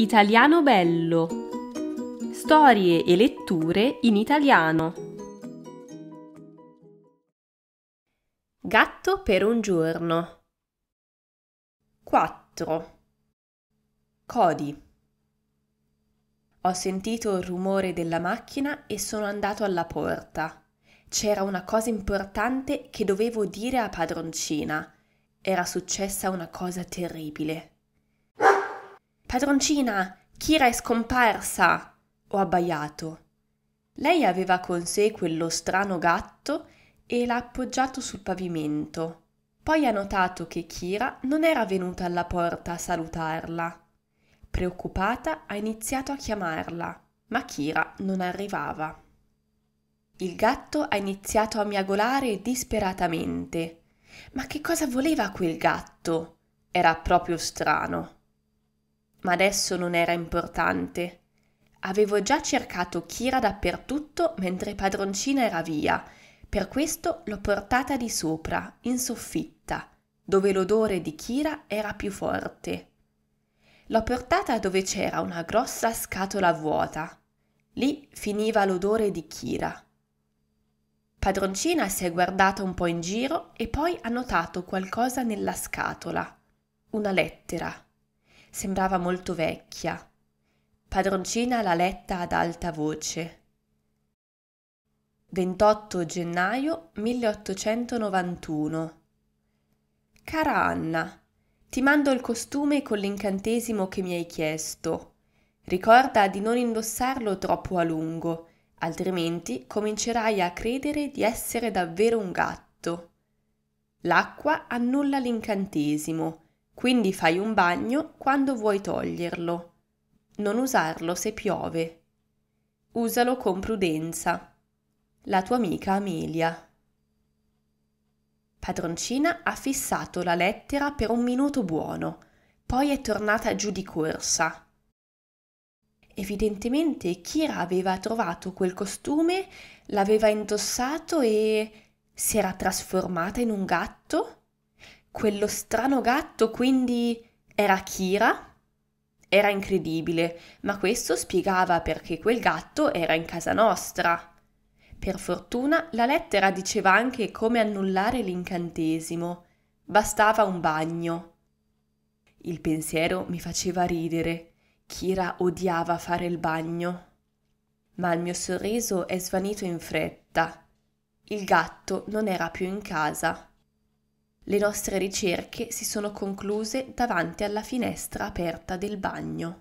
Italiano Bello. Storie e letture in italiano. Gatto per un giorno. 4. Cody. Ho sentito il rumore della macchina e sono andato alla porta. C'era una cosa importante che dovevo dire a padroncina. Era successa una cosa terribile padroncina Kira è scomparsa ho abbaiato lei aveva con sé quello strano gatto e l'ha appoggiato sul pavimento poi ha notato che Kira non era venuta alla porta a salutarla preoccupata ha iniziato a chiamarla ma Kira non arrivava il gatto ha iniziato a miagolare disperatamente ma che cosa voleva quel gatto era proprio strano ma adesso non era importante. Avevo già cercato Kira dappertutto mentre padroncina era via, per questo l'ho portata di sopra, in soffitta, dove l'odore di Kira era più forte. L'ho portata dove c'era una grossa scatola vuota. Lì finiva l'odore di Kira. Padroncina si è guardata un po' in giro e poi ha notato qualcosa nella scatola. Una lettera sembrava molto vecchia. Padroncina l'ha letta ad alta voce. 28 gennaio 1891 Cara Anna, ti mando il costume con l'incantesimo che mi hai chiesto. Ricorda di non indossarlo troppo a lungo, altrimenti comincerai a credere di essere davvero un gatto. L'acqua annulla l'incantesimo quindi fai un bagno quando vuoi toglierlo. Non usarlo se piove. Usalo con prudenza. La tua amica Amelia. Padroncina ha fissato la lettera per un minuto buono, poi è tornata giù di corsa. Evidentemente Kira aveva trovato quel costume, l'aveva indossato e si era trasformata in un gatto? quello strano gatto quindi era Kira? Era incredibile, ma questo spiegava perché quel gatto era in casa nostra. Per fortuna la lettera diceva anche come annullare l'incantesimo. Bastava un bagno. Il pensiero mi faceva ridere. Kira odiava fare il bagno. Ma il mio sorriso è svanito in fretta. Il gatto non era più in casa. Le nostre ricerche si sono concluse davanti alla finestra aperta del bagno.